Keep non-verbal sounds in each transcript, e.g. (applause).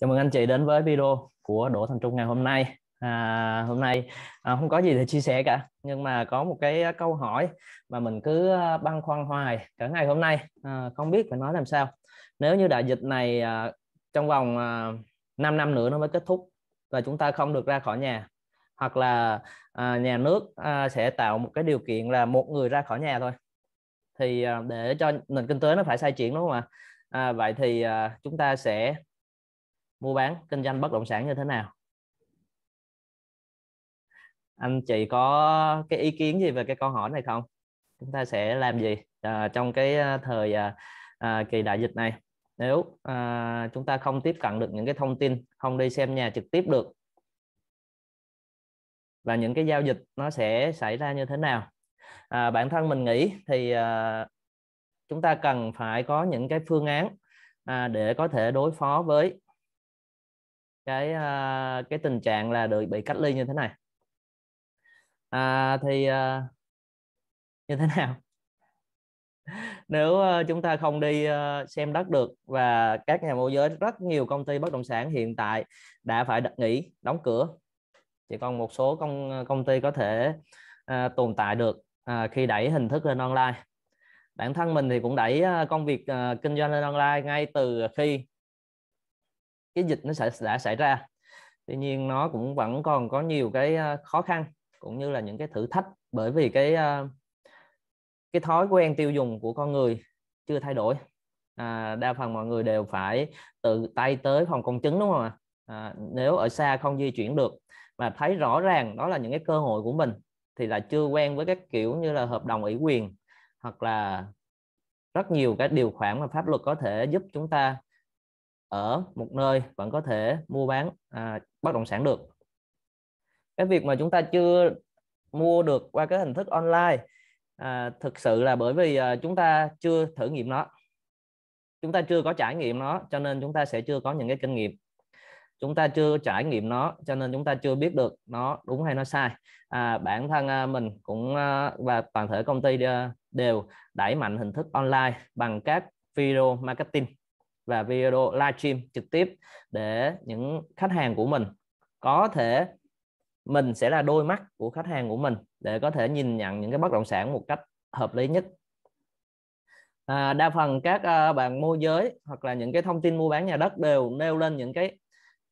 chào mừng anh chị đến với video của Đỗ Thành Trung ngày hôm nay à, hôm nay à, không có gì để chia sẻ cả nhưng mà có một cái câu hỏi mà mình cứ à, băn khoăn hoài cả ngày hôm nay à, không biết phải nói làm sao nếu như đại dịch này à, trong vòng à, 5 năm nữa nó mới kết thúc và chúng ta không được ra khỏi nhà hoặc là à, nhà nước à, sẽ tạo một cái điều kiện là một người ra khỏi nhà thôi thì à, để cho nền kinh tế nó phải sai chuyển đúng không ạ à? vậy thì à, chúng ta sẽ mua bán kinh doanh bất động sản như thế nào anh chị có cái ý kiến gì về cái câu hỏi này không chúng ta sẽ làm gì à, trong cái à, thời à, à, kỳ đại dịch này nếu à, chúng ta không tiếp cận được những cái thông tin không đi xem nhà trực tiếp được và những cái giao dịch nó sẽ xảy ra như thế nào à, bản thân mình nghĩ thì à, chúng ta cần phải có những cái phương án à, để có thể đối phó với cái uh, cái tình trạng là được bị cách ly như thế này à, thì uh, như thế nào (laughs) nếu uh, chúng ta không đi uh, xem đất được và các nhà môi giới rất nhiều công ty bất động sản hiện tại đã phải đặt nghỉ đóng cửa chỉ còn một số công công ty có thể uh, tồn tại được uh, khi đẩy hình thức lên online bản thân mình thì cũng đẩy công việc uh, kinh doanh lên online ngay từ khi cái dịch nó sẽ đã xảy ra tuy nhiên nó cũng vẫn còn có nhiều cái à, khó khăn cũng như là những cái thử thách bởi vì cái à, cái thói quen tiêu dùng của con người chưa thay đổi à, đa phần mọi người đều phải tự tay tới phòng công chứng đúng không ạ à, nếu ở xa không di chuyển được mà thấy rõ ràng đó là những cái cơ hội của mình thì là chưa quen với các kiểu như là hợp đồng ủy quyền hoặc là rất nhiều các điều khoản mà pháp luật có thể giúp chúng ta ở một nơi vẫn có thể mua bán à, bất động sản được cái việc mà chúng ta chưa mua được qua cái hình thức online à, thực sự là bởi vì à, chúng ta chưa thử nghiệm nó chúng ta chưa có trải nghiệm nó cho nên chúng ta sẽ chưa có những cái kinh nghiệm chúng ta chưa trải nghiệm nó cho nên chúng ta chưa biết được nó đúng hay nó sai à, bản thân à, mình cũng à, và toàn thể công ty à, đều đẩy mạnh hình thức online bằng các video marketing và video livestream trực tiếp để những khách hàng của mình có thể mình sẽ là đôi mắt của khách hàng của mình để có thể nhìn nhận những cái bất động sản một cách hợp lý nhất à, đa phần các à, bạn môi giới hoặc là những cái thông tin mua bán nhà đất đều nêu lên những cái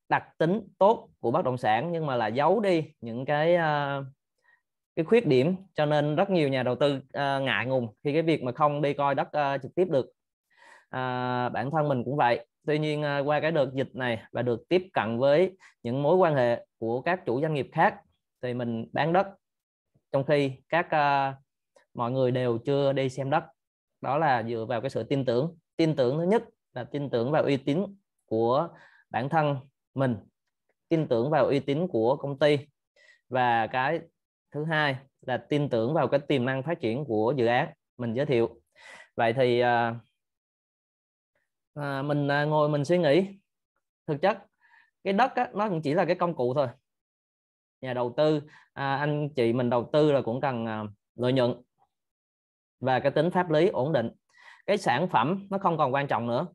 đặc tính tốt của bất động sản nhưng mà là giấu đi những cái à, cái khuyết điểm cho nên rất nhiều nhà đầu tư à, ngại ngùng khi cái việc mà không đi coi đất à, trực tiếp được à, bản thân mình cũng vậy tuy nhiên à, qua cái đợt dịch này và được tiếp cận với những mối quan hệ của các chủ doanh nghiệp khác thì mình bán đất trong khi các uh, mọi người đều chưa đi xem đất đó là dựa vào cái sự tin tưởng tin tưởng thứ nhất là tin tưởng vào uy tín của bản thân mình tin tưởng vào uy tín của công ty và cái thứ hai là tin tưởng vào cái tiềm năng phát triển của dự án mình giới thiệu vậy thì uh, à, mình à, ngồi mình suy nghĩ thực chất cái đất á, nó cũng chỉ là cái công cụ thôi nhà đầu tư à, anh chị mình đầu tư là cũng cần à, lợi nhuận và cái tính pháp lý ổn định cái sản phẩm nó không còn quan trọng nữa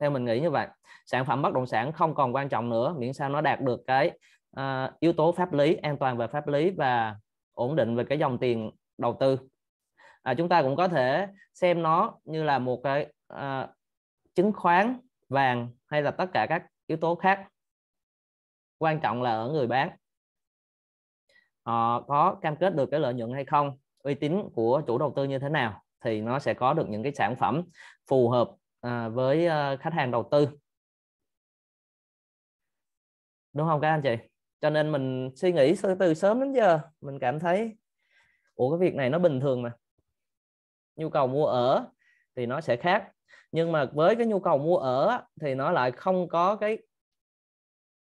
theo mình nghĩ như vậy sản phẩm bất động sản không còn quan trọng nữa miễn sao nó đạt được cái à, yếu tố pháp lý an toàn về pháp lý và ổn định về cái dòng tiền đầu tư à, chúng ta cũng có thể xem nó như là một cái à, chứng khoán vàng hay là tất cả các yếu tố khác quan trọng là ở người bán họ có cam kết được cái lợi nhuận hay không uy tín của chủ đầu tư như thế nào thì nó sẽ có được những cái sản phẩm phù hợp à, với à, khách hàng đầu tư đúng không các anh chị cho nên mình suy nghĩ từ sớm đến giờ mình cảm thấy ủa cái việc này nó bình thường mà nhu cầu mua ở thì nó sẽ khác nhưng mà với cái nhu cầu mua ở thì nó lại không có cái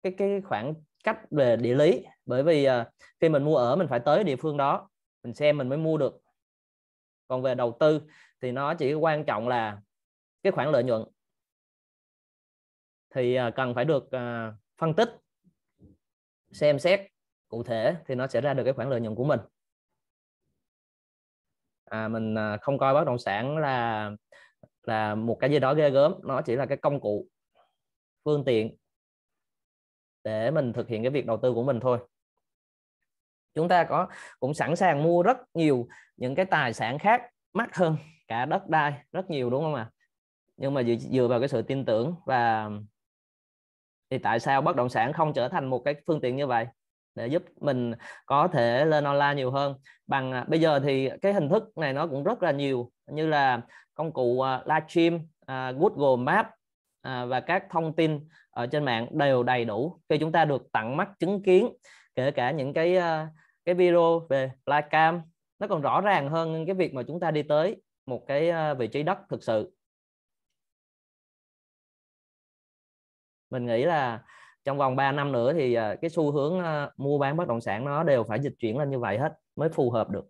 cái cái khoảng cách về địa lý bởi vì à, khi mình mua ở mình phải tới địa phương đó mình xem mình mới mua được còn về đầu tư thì nó chỉ quan trọng là cái khoản lợi nhuận thì à, cần phải được à, phân tích xem xét cụ thể thì nó sẽ ra được cái khoản lợi nhuận của mình à, mình không coi bất động sản là là một cái gì đó ghê gớm nó chỉ là cái công cụ phương tiện để mình thực hiện cái việc đầu tư của mình thôi chúng ta có cũng sẵn sàng mua rất nhiều những cái tài sản khác mắc hơn cả đất đai rất nhiều đúng không ạ à? nhưng mà dựa vào cái sự tin tưởng và thì tại sao bất động sản không trở thành một cái phương tiện như vậy để giúp mình có thể lên online nhiều hơn bằng à, bây giờ thì cái hình thức này nó cũng rất là nhiều như là công cụ à, livestream à, Google Maps và các thông tin ở trên mạng đều đầy đủ khi chúng ta được tặng mắt chứng kiến kể cả những cái cái video về flycam nó còn rõ ràng hơn cái việc mà chúng ta đi tới một cái vị trí đất thực sự mình nghĩ là trong vòng 3 năm nữa thì à, cái xu hướng à, mua bán bất động sản nó đều phải dịch chuyển lên như vậy hết mới phù hợp được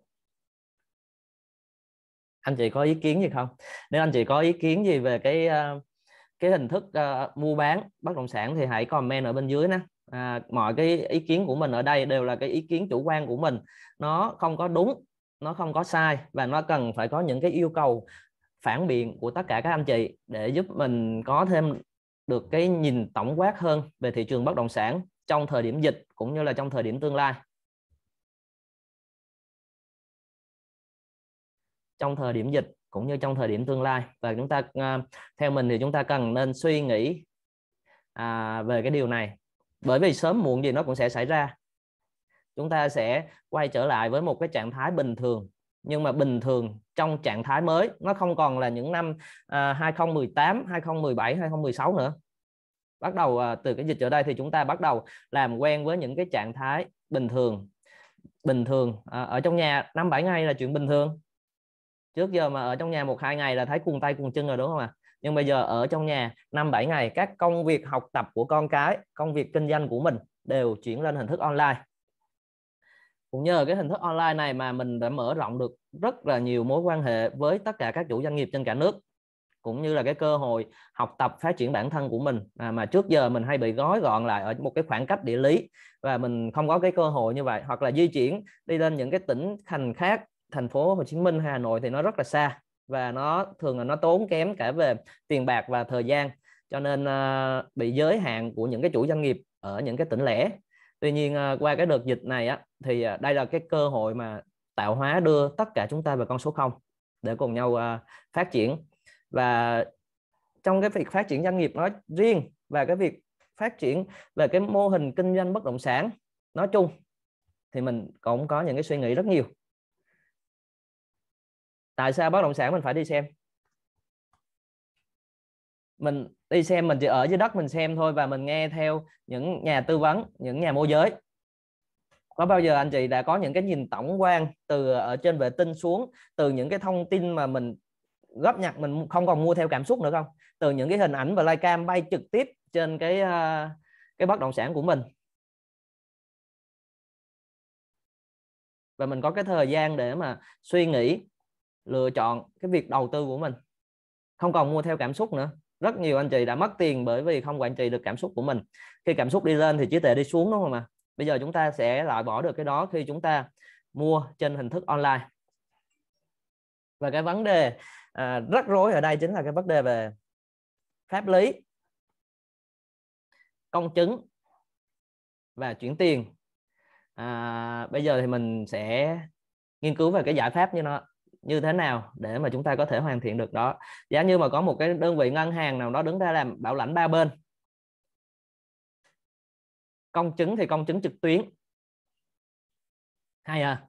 anh chị có ý kiến gì không nếu anh chị có ý kiến gì về cái à, cái hình thức mua bán bất động sản thì hãy comment ở bên dưới nhé à, mọi cái ý kiến của mình ở đây đều là cái ý kiến chủ quan của mình nó không có đúng nó không có sai và nó cần phải có những cái yêu cầu phản biện của tất cả các anh chị để giúp mình có thêm được cái nhìn tổng quát hơn về thị trường bất động sản trong thời điểm dịch cũng như là trong thời điểm tương lai. Trong thời điểm dịch cũng như trong thời điểm tương lai và chúng ta à, theo mình thì chúng ta cần nên suy nghĩ à, về cái điều này bởi vì sớm muộn gì nó cũng sẽ xảy ra chúng ta sẽ quay trở lại với một cái trạng thái bình thường nhưng mà bình thường trong trạng thái mới nó không còn là những năm à, 2018 2017 2016 nữa bắt đầu à, từ cái dịch ở đây thì chúng ta bắt đầu làm quen với những cái trạng thái bình thường bình thường à, ở trong nhà năm bảy ngày là chuyện bình thường trước giờ mà ở trong nhà một hai ngày là thấy cuồng tay cuồng chân rồi đúng không ạ nhưng bây giờ ở trong nhà năm bảy ngày các công việc học tập của con cái công việc kinh doanh của mình đều chuyển lên hình thức online cũng nhờ cái hình thức online này mà mình đã mở rộng được rất là nhiều mối quan hệ với tất cả các chủ doanh nghiệp trên cả nước cũng như là cái cơ hội học tập phát triển bản thân của mình à, mà trước giờ mình hay bị gói gọn lại ở một cái khoảng cách địa lý và mình không có cái cơ hội như vậy hoặc là di chuyển đi lên những cái tỉnh thành khác thành phố Hồ Chí Minh Hà Nội thì nó rất là xa và nó thường là nó tốn kém cả về tiền bạc và thời gian cho nên uh, bị giới hạn của những cái chủ doanh nghiệp ở những cái tỉnh lẻ tuy nhiên à, qua cái đợt dịch này á thì à, đây là cái cơ hội mà tạo hóa đưa tất cả chúng ta về con số 0 để cùng nhau à, phát triển và trong cái việc phát triển doanh nghiệp nói riêng và cái việc phát triển về cái mô hình kinh doanh bất động sản nói chung thì mình cũng có những cái suy nghĩ rất nhiều tại sao bất động sản mình phải đi xem mình đi xem mình chỉ ở dưới đất mình xem thôi và mình nghe theo những nhà tư vấn những nhà môi giới có bao giờ anh chị đã có những cái nhìn tổng quan từ ở ờ, trên vệ tinh xuống từ những cái thông tin mà mình góp nhặt mình không còn mua theo cảm xúc nữa không từ những cái hình ảnh và cam bay trực tiếp trên cái ờ, cái bất động sản của mình và mình có cái thời gian để mà suy nghĩ lựa chọn cái việc đầu tư của mình không còn mua theo cảm xúc nữa rất nhiều anh chị đã mất tiền bởi vì không quản trị được cảm xúc của mình khi cảm xúc đi lên thì trí tuệ đi xuống đúng không ạ bây giờ chúng ta sẽ loại bỏ được cái đó khi chúng ta mua trên hình thức online và cái vấn đề à, rắc rối ở đây chính là cái vấn đề về pháp lý công chứng và chuyển tiền à, bây giờ thì mình sẽ nghiên cứu về cái giải pháp như nó như thế nào để mà chúng ta có thể hoàn thiện được đó giá như mà có một cái đơn vị ngân hàng nào đó đứng ra làm bảo lãnh ba bên công chứng thì công chứng trực tuyến hay à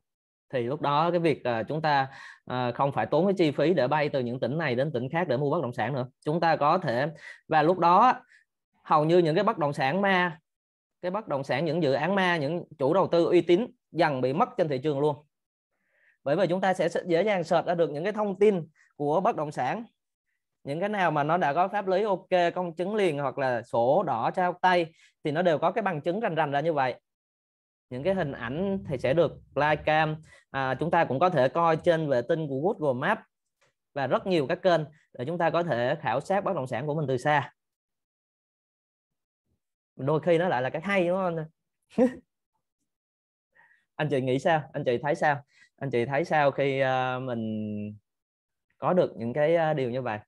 thì lúc đó cái việc à, chúng ta à, không phải tốn cái chi phí để bay từ những tỉnh này đến tỉnh khác để mua bất động sản nữa chúng ta có thể và lúc đó hầu như những cái bất động sản ma cái bất động sản những dự án ma những chủ đầu tư uy tín dần bị mất trên thị trường luôn bởi vì chúng ta sẽ dễ dàng search ra được những cái thông tin của bất động sản những cái nào mà nó đã có pháp lý ok công chứng liền hoặc là sổ đỏ trao tay thì nó đều có cái bằng chứng rành rành ra như vậy những cái hình ảnh thì sẽ được like cam à, chúng ta cũng có thể coi trên vệ tinh của Google Maps và rất nhiều các kênh để chúng ta có thể khảo sát bất động sản của mình từ xa đôi khi nó lại là cái hay đúng không anh (laughs) chị nghĩ sao anh chị thấy sao anh chị thấy sao khi ờ, mình có được những cái ờ, điều như vậy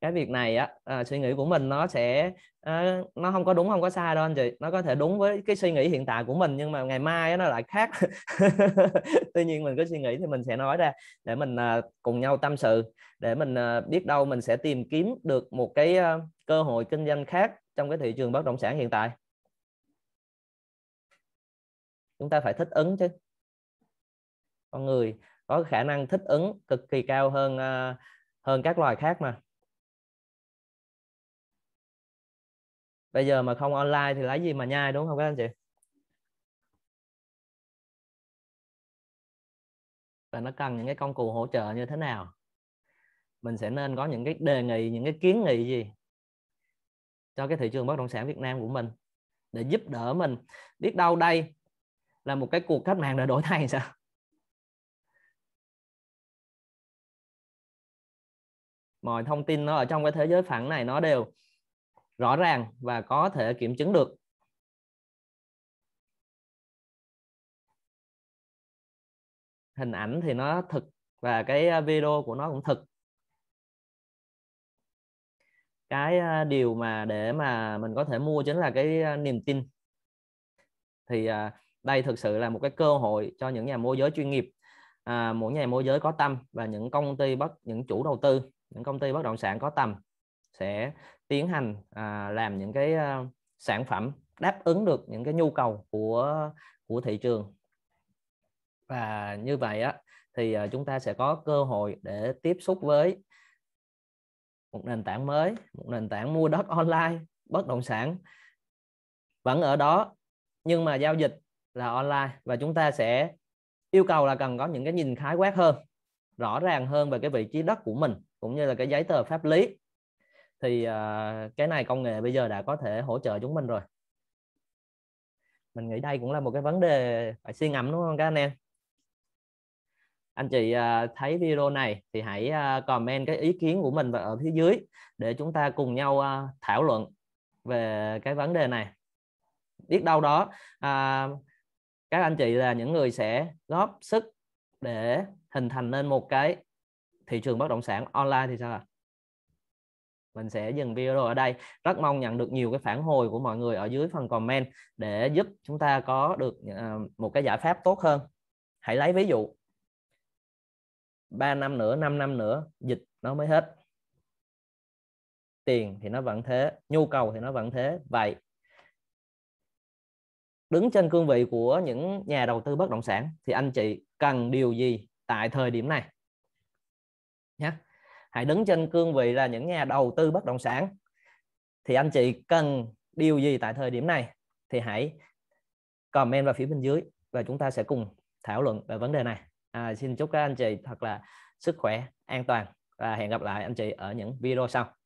cái việc này á ờ, suy nghĩ của mình nó sẽ nó không có đúng không có sai đâu anh chị nó có thể đúng với cái suy nghĩ hiện tại của mình nhưng mà ngày mai nó lại khác (laughs) tuy nhiên mình có suy nghĩ thì mình sẽ nói ra để mình cùng nhau tâm sự để mình biết đâu mình sẽ tìm kiếm được một cái cơ hội kinh doanh khác trong cái thị trường bất động sản hiện tại chúng ta phải thích ứng chứ con người có khả năng thích ứng cực kỳ cao hơn ờ, hơn các loài khác mà bây giờ mà không online thì lấy gì mà nhai đúng không các anh chị và nó cần những cái công cụ hỗ trợ như thế nào mình sẽ nên có những cái đề nghị những cái kiến nghị gì cho cái thị trường bất động sản Việt Nam của mình để giúp đỡ mình biết đâu đây là một cái cuộc cách mạng để đổi thay sao mọi thông tin nó ở trong cái thế giới phẳng này nó đều rõ ràng và có thể kiểm chứng được hình ảnh thì nó thực và cái à, video của nó cũng thực cái à, điều mà để mà mình có thể mua chính là cái à, niềm tin thì đây thực sự là một cái cơ hội cho những nhà môi giới chuyên nghiệp à, mỗi nhà môi giới có tâm và những công ty bất những chủ đầu tư những công ty bất động sản có tầm sẽ tiến hành à, làm những cái à, sản phẩm đáp ứng được những cái nhu cầu của của thị trường và như vậy á thì à, chúng ta sẽ có cơ hội để tiếp xúc với một nền tảng mới một nền tảng mua đất online bất động sản vẫn ở đó nhưng mà giao dịch là online và chúng ta sẽ yêu cầu là cần có những cái nhìn khái quát hơn rõ ràng hơn về cái vị trí đất của mình cũng như là cái giấy tờ pháp lý thì uh, cái này công nghệ bây giờ đã có thể hỗ trợ chúng mình rồi mình nghĩ đây cũng là một cái vấn đề phải suy ngẫm đúng không các anh em anh chị uh, thấy video này thì hãy uh, comment cái ý kiến của mình ở phía dưới để chúng ta cùng nhau uh, thảo luận về cái vấn đề này biết đâu đó uh, các anh chị là những người sẽ góp sức để hình thành nên một cái thị trường bất động sản online thì sao ạ? Mình sẽ dừng video ở đây. Rất mong nhận được nhiều cái phản hồi của mọi người ở dưới phần comment để giúp chúng ta có được ờ, một cái giải pháp tốt hơn. Hãy lấy ví dụ 3 năm nữa, 5 năm nữa dịch nó mới hết. Tiền thì nó vẫn thế, nhu cầu thì nó vẫn thế. Vậy đứng trên cương vị của những nhà đầu tư bất động sản thì anh chị cần điều gì tại thời điểm này? nhé hãy đứng trên cương vị là những nhà đầu tư bất động sản thì anh chị cần điều gì tại thời điểm này thì hãy comment vào phía bên dưới và chúng ta sẽ cùng thảo luận về vấn đề này à, xin chúc các anh chị thật là sức khỏe an toàn và hẹn gặp lại anh chị ở những video sau